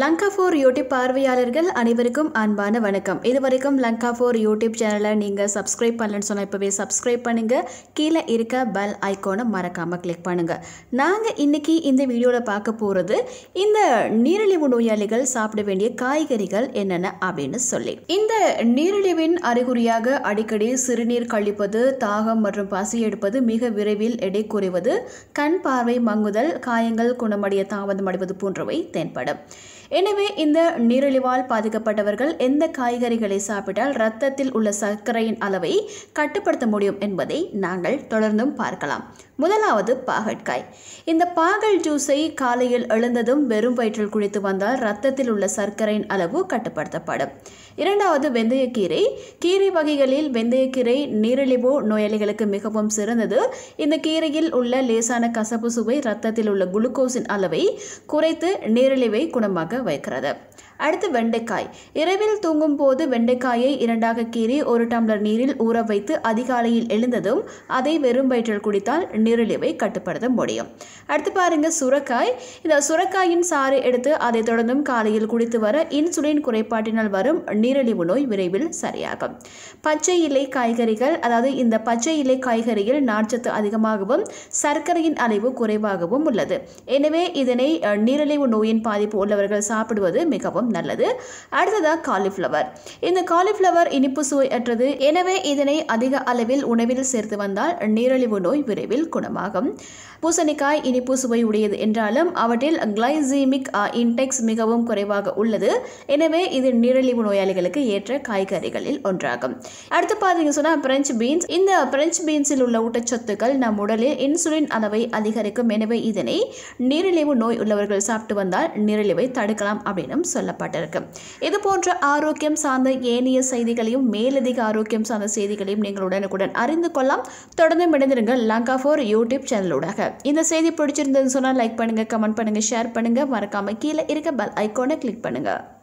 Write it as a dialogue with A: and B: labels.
A: Lanka four YouTube பார்வையாளர்கள் அனைவருக்கும் அன்பான வணக்கம் இது வரைக்கும் லங்கா ஃபோர் யூடியூப் சேனலை நீங்கள் சப்ஸ்கிரைப் பண்ணலன்னு சொன்னால் இப்போவே சப்ஸ்கிரைப் பண்ணுங்கள் கீழே இருக்க பெல் ஐக்கோனை மறக்காமல் கிளிக் பண்ணுங்கள் நாங்கள் இன்றைக்கி இந்த வீடியோவில் பார்க்க போகிறது இந்த நீரிழிவு நோயாளிகள் சாப்பிட வேண்டிய காய்கறிகள் என்னென்ன அப்படின்னு சொல்லி இந்த நீரிழிவின் அறிகுறியாக அடிக்கடி சிறுநீர் கழிப்பது தாகம் மற்றும் பசி எடுப்பது மிக விரைவில் எடை குறைவது கண் பார்வை மங்குதல் காயங்கள் குணமடைய தாமதம் அடைவது போன்றவை தென்படும் எனவே இந்த நீரிழிவால் பாதிக்கப்பட்டவர்கள் எந்த காய்கறிகளை சாப்பிட்டால் ரத்தத்தில் உள்ள சர்க்கரையின் அளவை கட்டுப்படுத்த முடியும் என்பதை நாங்கள் தொடர்ந்தும் பார்க்கலாம் முதலாவது பாகற்காய் இந்த பாகல் ஜூஸை காலையில் எழுந்ததும் வெறும் வயிற்றில் குடித்து வந்தால் ரத்தத்தில் உள்ள சர்க்கரையின் அளவு கட்டுப்படுத்தப்படும் இரண்டாவது வெந்தயக்கீரை கீரை வகைகளில் வெந்தயக்கீரை நீரிழிவு நோயாளிகளுக்கு மிகவும் சிறந்தது இந்த கீரையில் உள்ள லேசான கசப்பு சுவை ரத்தத்தில் உள்ள குளுக்கோஸின் அளவை குறைத்து நீரிழிவை குணமாக வைக்கிறது அடுத்து வெண்டைக்காய் இரவில் தூங்கும் போது வெண்டைக்காயை இரண்டாக கீறி ஒரு டம்ளர் நீரில் ஊற வைத்து அதிகாலையில் எழுந்ததும் அதை வெறும் வயிற்றில் குடித்தால் நீரிழிவை கட்டுப்படுத்த முடியும் அடுத்து பாருங்க சுரக்காய் இந்த சுரக்காயின் சாறு எடுத்து அதை தொடர்ந்தும் காலையில் குடித்து வர இன்சுலின் குறைபாட்டினால் வரும் நீரிழிவு நோய் விரைவில் சரியாகும் பச்சை இலை காய்கறிகள் அதாவது இந்த பச்சை இலை காய்கறியில் நார்ச்சத்து அதிகமாகவும் சர்க்கரையின் அளவு குறைவாகவும் உள்ளது எனவே இதனை நீரிழிவு நோயின் பாதிப்பு உள்ளவர்கள் சாப்பிடுவது மிகவும் மிகவும் நல்லது அடுத்ததாக காலிஃப்ளவர் இந்த காலிஃப்ளவர் இனிப்பு சுவை அற்றது எனவே இதனை அதிக அளவில் உணவில் சேர்த்து வந்தால் நீரிழிவு நோய் விரைவில் குணமாகும் பூசணிக்காய் இனிப்பு சுவை உடையது என்றாலும் அவற்றில் கிளைசீமிக் இன்டெக்ஸ் மிகவும் குறைவாக உள்ளது எனவே இது நீரிழிவு நோயாளிகளுக்கு ஏற்ற காய்கறிகளில் ஒன்றாகும் அடுத்து பார்த்தீங்க சொன்னால் பிரெஞ்சு பீன்ஸ் இந்த பிரெஞ்சு பீன்ஸில் உள்ள ஊட்டச்சத்துக்கள் நம் உடலில் இன்சுலின் அளவை அதிகரிக்கும் எனவே இதனை நீரிழிவு நோய் உள்ளவர்கள் சாப்பிட்டு வந்தால் நீரிழிவை தடுக்கலாம் அப்படின்னு சொல்லப்படும் தரப்பட்டிருக்கு இது போன்ற ஆரோக்கியம் சார்ந்த ஏனைய செய்திகளையும் மேலதிக ஆரோக்கியம் சார்ந்த செய்திகளையும் நீங்கள் உடனுக்குடன் அறிந்து கொள்ளலாம் தொடர்ந்து மிடந்திருங்க லங்கா ஃபோர் யூடியூப் சேனலூடாக இந்த செய்தி பிடிச்சிருந்ததுன்னு சொன்னால் லைக் பண்ணுங்கள் கமெண்ட் பண்ணுங்கள் ஷேர் பண்ணுங்கள் மறக்காமல் கீழே இருக்க பெல் ஐக்கோனை கிளிக் பண்ணுங்கள்